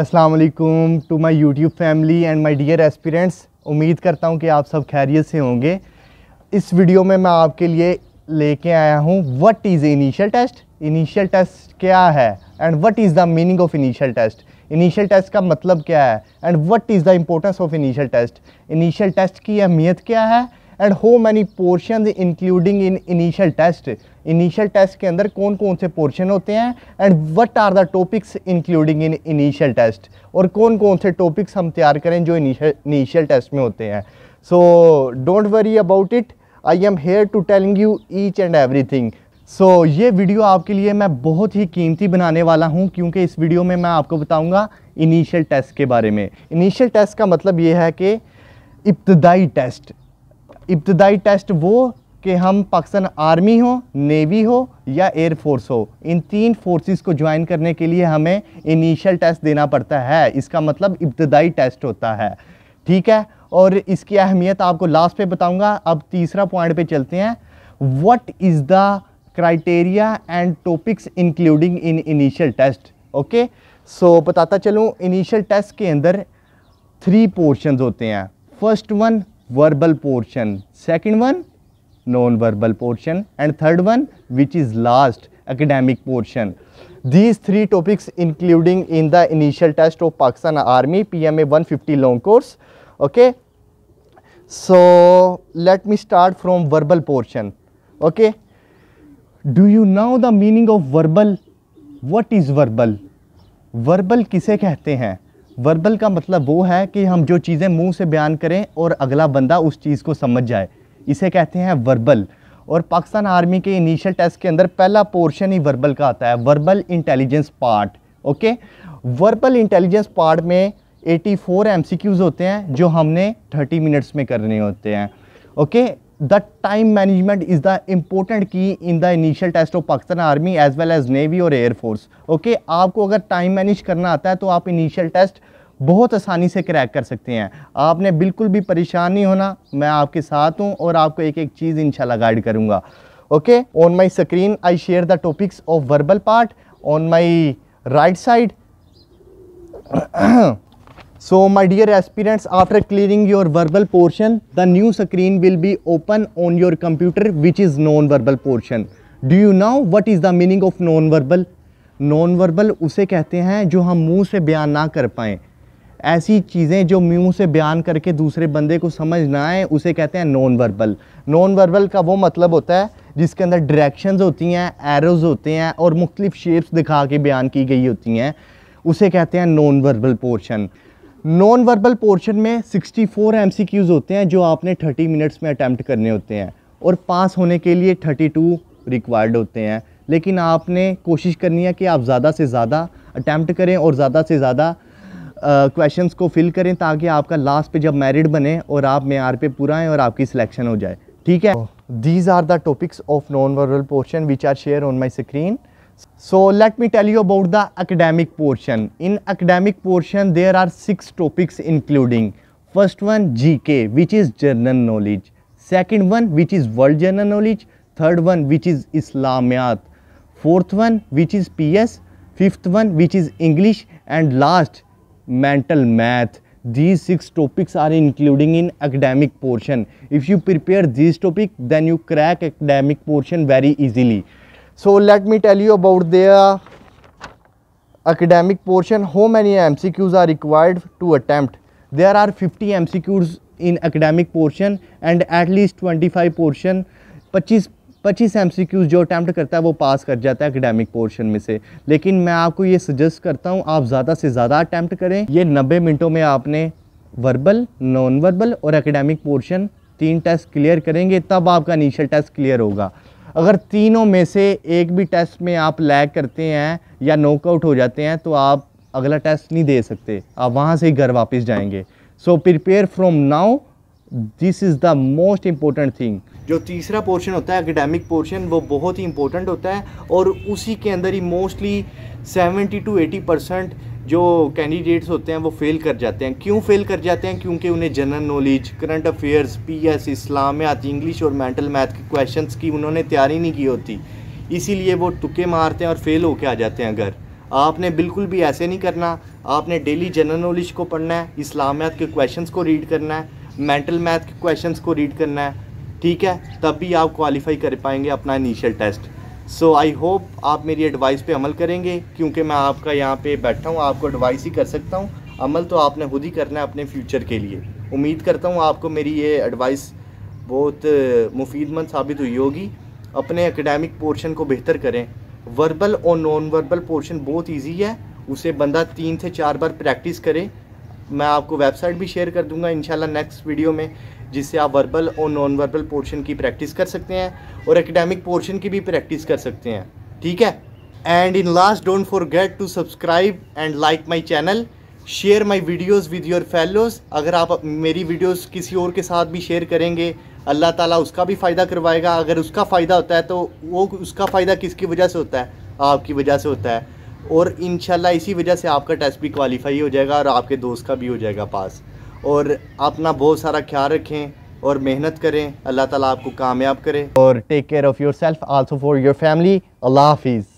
अस्सलाम वालेकुम to my YouTube family and my dear aspirants उम्मीद करता हूँ कि आप सब खैरियत से होंगे इस वीडियो में मैं आपके लिए लेके आया हूँ what is initial test initial test क्या है and what is the meaning of initial test initial test का मतलब क्या है and what is the importance of initial test initial test की अहमियत क्या है and how many portion including in initial test initial test के अंदर कौन कौन से पोर्शन होते हैं and what are the topics including in initial test और कौन कौन से टॉपिक्स हम तैयार करें जो इनिशियल टेस्ट में होते हैं so don't worry about it I am here to telling you each and every thing so so, ये वीडियो आपके लिए मैं बहुत ही कीमती बनाने वाला हूँ क्योंकि इस वीडियो में मैं आपको बताऊँगा इनिशियल टेस्ट के बारे में इनिशियल टेस्ट का मतलब ये है कि इब्तदाई टेस्ट इब्तदाई टेस्ट वो कि हम पाकिस्तान आर्मी हो नेवी हो या एयरफोर्स हो इन तीन फोर्सेस को ज्वाइन करने के लिए हमें इनिशियल टेस्ट देना पड़ता है इसका मतलब इब्तदाई टेस्ट होता है ठीक है और इसकी अहमियत आपको लास्ट पे बताऊंगा अब तीसरा पॉइंट पे चलते हैं what is the criteria and topics including in initial test okay so बताता चलूँ इनिशियल टेस्ट के अंदर थ्री पोर्शन होते हैं first one verbal portion second one non verbal portion and third one which is last academic portion these three topics including in the initial test of pakistan army pma 150 long course okay so let me start from verbal portion okay do you know the meaning of verbal what is verbal verbal किसे कहते हैं verbal का मतलब वो है कि हम जो चीज़ें मुंह से बयान करें और अगला बंदा उस चीज़ को समझ जाए इसे कहते हैं वर्बल और पाकिस्तान आर्मी के इनिशियल टेस्ट के अंदर पहला पोर्शन ही वर्बल का आता है verbal intelligence part okay verbal intelligence part में 84 फोर होते हैं जो हमने 30 मिनट्स में करने होते हैं okay the time management is the important key in the initial test of Pakistan army as well as navy और एयरफोर्स ओके आपको अगर टाइम मैनेज करना आता है तो आप इनिशियल टेस्ट बहुत आसानी से क्रैक कर सकते हैं आपने बिल्कुल भी परेशान नहीं होना मैं आपके साथ हूँ और आपको एक एक चीज़ इंशाल्लाह गाइड करूंगा okay on my screen I share the topics of verbal part on my right side So my dear aspirants, after clearing your verbal portion, the new screen will be open on your computer which is non-verbal portion. Do you know what is the meaning of non-verbal? Non-verbal उसे कहते हैं जो हम मुंह से बयान ना कर पाएँ ऐसी चीज़ें जो मुंह से बयान करके दूसरे बंदे को समझ ना आए उसे कहते हैं नॉन वर्बल नॉन वर्बल का वो मतलब होता है जिसके अंदर डायरेक्शंस होती हैं एरोज़ होते हैं और मुख्तलिफ़ शेप्स दिखा के बयान की गई होती हैं उसे कहते हैं non verbal portion non verbal portion में 64 फोर होते हैं जो आपने 30 मिनट्स में अटैम्प्ट करने होते हैं और पास होने के लिए 32 रिक्वायर्ड होते हैं लेकिन आपने कोशिश करनी है कि आप ज़्यादा से ज़्यादा अटैम्प्ट करें और ज़्यादा से ज़्यादा क्वेश्चंस को फिल करें ताकि आपका लास्ट पे जब मेरिट बने और आप मैार पे पूरा आएँ और आपकी सिलेक्शन हो जाए ठीक है these are the topics of non verbal portion which are share on my screen So let me tell you about the academic portion. In academic portion there are six topics including first one GK which is general knowledge, second one which is world general knowledge, third one which is Islamiyat, fourth one which is PS, fifth one which is English and last mental math. These six topics are including in academic portion. If you prepare these topic then you crack academic portion very easily. So let me about let academic portion how many M C Qs are required to attempt there are fifty M C Qs in academic portion and at least twenty five portion पच्चीस पच्चीस M C Qs जो attempt करता है वो पास कर जाता है academic portion में से लेकिन मैं आपको ये सजेस्ट करता हूँ आप ज़्यादा से ज़्यादा अटैम्प्ट करें ये नब्बे मिनटों में आपने वर्बल नॉन वर्बल और अकेडेमिक पोर्शन तीन टेस्ट क्लियर करेंगे तब आपका इनिशियल टेस्ट क्लियर होगा अगर तीनों में से एक भी टेस्ट में आप लैग करते हैं या नॉकआउट हो जाते हैं तो आप अगला टेस्ट नहीं दे सकते आप वहाँ से ही घर वापस जाएंगे so prepare from now this is the most important thing जो तीसरा पोर्शन होता है एकेडमिक पोर्शन वो बहुत ही इम्पोर्टेंट होता है और उसी के अंदर ही mostly seventy to eighty percent जो कैंडिडेट्स होते हैं वो फेल कर जाते हैं क्यों फेल कर जाते हैं क्योंकि उन्हें general knowledge current affairs PS इस्लामियात इंग्लिश और मेंटल मैथ के क्वेश्चंस की उन्होंने तैयारी नहीं की होती इसीलिए वो टुके मारते हैं और फेल होके आ जाते हैं घर आपने बिल्कुल भी ऐसे नहीं करना आपने डेली जनरल नॉलेज को पढ़ना है इस्लामियात के क्वेश्चन को रीड करना है मैंटल मैथ के क्वेश्चन को रीड करना है ठीक है तब भी आप क्वालिफाई कर पाएंगे अपना initial test so I hope आप मेरी एडवाइस पे अमल करेंगे क्योंकि मैं आपका यहाँ पे बैठा हूँ आपको एडवाइस ही कर सकता हूँ अमल तो आपने खुद ही करना है अपने फ्यूचर के लिए उम्मीद करता हूँ आपको मेरी ये एडवाइस बहुत मुफीदमंद साबित हुई होगी अपने एकेडमिक पोर्शन को बेहतर करें वर्बल और नॉन वर्बल पोर्शन बहुत ईजी है उसे बंदा तीन से चार बार प्रैक्टिस करे मैं आपको वेबसाइट भी शेयर कर दूंगा इंशाल्लाह नेक्स्ट वीडियो में जिससे आप वर्बल और नॉन वर्बल पोर्शन की प्रैक्टिस कर सकते हैं और एकेडमिक पोर्शन की भी प्रैक्टिस कर सकते हैं ठीक है and in last don't forget to subscribe and like my channel share my videos with your fellows अगर आप मेरी वीडियोज़ किसी और के साथ भी शेयर करेंगे अल्लाह ताला उसका भी फ़ायदा करवाएगा अगर उसका फ़ायदा होता है तो वो उसका फ़ायदा किसकी वजह से होता है आपकी वजह से होता है और इन इसी वजह से आपका टेस्ट भी क्वालिफाई हो जाएगा और आपके दोस्त का भी हो जाएगा पास और अपना बहुत सारा ख्याल रखें और मेहनत करें अल्लाह ताला आपको कामयाब करे और take care of yourself also for your family अल्लाह हाफिज़